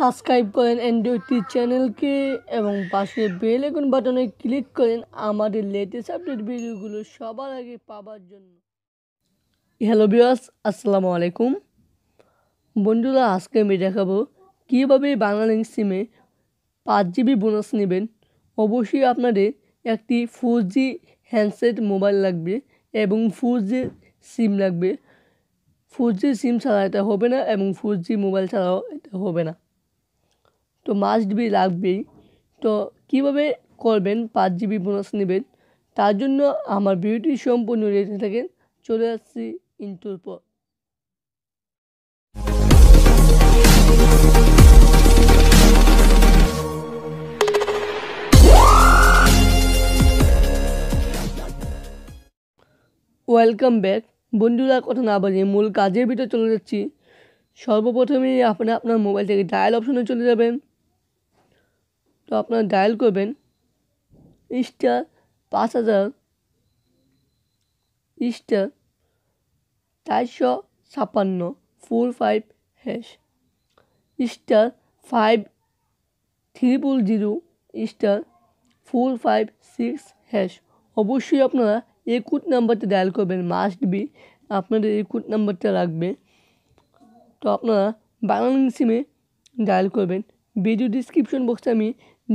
subscribe করেন অ্যান্ড্রয়েডটি চ্যানেলকে এবং পাশে বেল এখন বাটনে ক্লিক করেন আমাদের লেটেস্ট আপডেট ভিডিওগুলো সবার আগে পাবার জন্য হ্যালো বিয়াস আসসালামু আলাইকুম বন্ধুরা আজকে আমি দেখাবো কীভাবে বাংলালিং সিমে পাঁচ জিবি বোনাস নেবেন অবশ্যই আপনাদের একটি ফোর জি হ্যান্ডসেট মোবাইল লাগবে এবং ফোর জি সিম লাগবে ফোর জি সিম ছাড়া এটা হবে না এবং ফোর জি মোবাইল ছাড়াও এটা হবে না তো মাস্ট বি লাগবেই তো কীভাবে করবেন পাঁচ জিবি বোনাস নেবেন তার জন্য আমার ভিডিওটি সম্পূর্ণ রেখে থাকেন চলে আসছি ইন্টুর পর ওয়েলকাম ব্যাক বন্ধুরা কথা না বাজে মূল কাজের ভিতরে চলে যাচ্ছি সর্বপ্রথমেই আপনি আপনার মোবাইল থেকে ডায়াল অপশনে চলে যাবেন তো আপনারা ডায়াল করবেন স্টার পাঁচ হাজার স্টার চারশো ছাপান্ন four five hash star five triple zero star four five six hash অবশ্যই আপনারা একুট নাম্বারটা ডায়াল করবেন মাস্ট বি আপনাদের একুট নাম্বারটা লাগবে তো আপনারা বাংলা সিমে ডায়াল করবেন ভিডিও ডিসক্রিপশন বক্সে আমি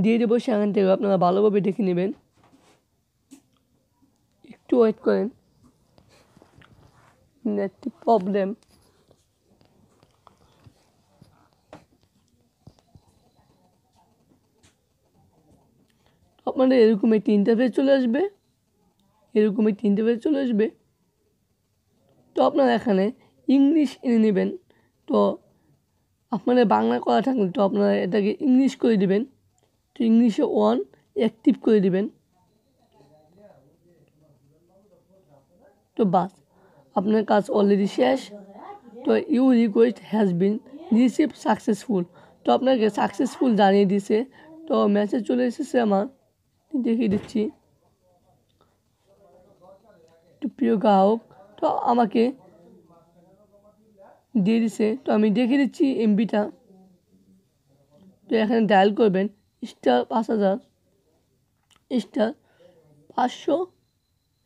দিয়ে দেবো সেখান থেকে আপনারা ভালোভাবে দেখে নেবেন একটু ওয়েট করেন নেটটি প্রবলেম আপনাদের এরকম একটি ইন্টারফেস চলে আসবে এরকম একটি ইন্টারফেস চলে আসবে তো আপনারা এখানে ইংলিশ এনে নেবেন তো আপনাদের বাংলা করা থাকলে তো আপনারা এটাকে ইংলিশ করে দেবেন তো ইংলিশে ওয়ান অ্যাক্টিভ করে দিবেন তো বাস আপনার কাজ অলরেডি শেষ তো you request has been receive successful তো আপনাকে সাকসেসফুল জানিয়ে দিছে তো মেসেজ চলে এসেছে আমার দেখিয়ে দিচ্ছি তো প্রিয় গ্রাহক তো আমাকে দিয়ে দিছে তো আমি দেখে দিচ্ছি এমবিটা তো এখানে ডায়াল করবেন স্টার পাঁচ হাজার স্টার পাঁচশো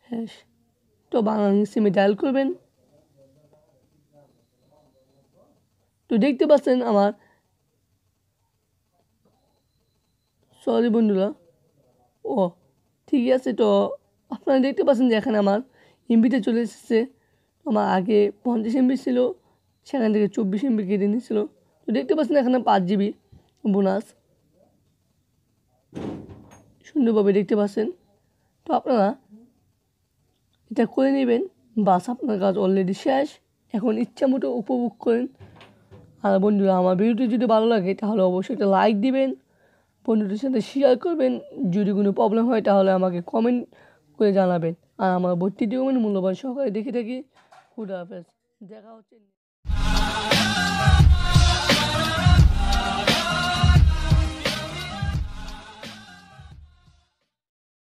হ্যাঁ তো বাংলা সিমে ডায়াল করবেন তো দেখতে পাচ্ছেন আমার সরি বন্ধুরা ও ঠিক আছে তো আপনারা দেখতে পাচ্ছেন যে এখানে আমার এমবিতে চলে এসেছে আমার আগে পঞ্চাশ এমবি ছিল সেখান থেকে চব্বিশ এমবি কেটে নিয়েছিল তো দেখতে পাচ্ছেন এখানে পাঁচ জিবি বোনাস সুন্দরভাবে দেখতে পাচ্ছেন তো আপনারা এটা করে নেবেন বাস আপনার কাজ অলরেডি শেষ এখন ইচ্ছা মতো উপভোগ করেন আর বন্ধুরা আমার ভিডিওটি যদি ভালো লাগে তাহলে অবশ্যই একটা লাইক দিবেন বন্ধুদের সাথে শেয়ার করবেন যদি কোনো প্রবলেম হয় তাহলে আমাকে কমেন্ট করে জানাবেন আর আমার ভর্তি জীবন মূল্যবান সহকারে দেখে থাকি খুদা হাফেজ দেখা হচ্ছে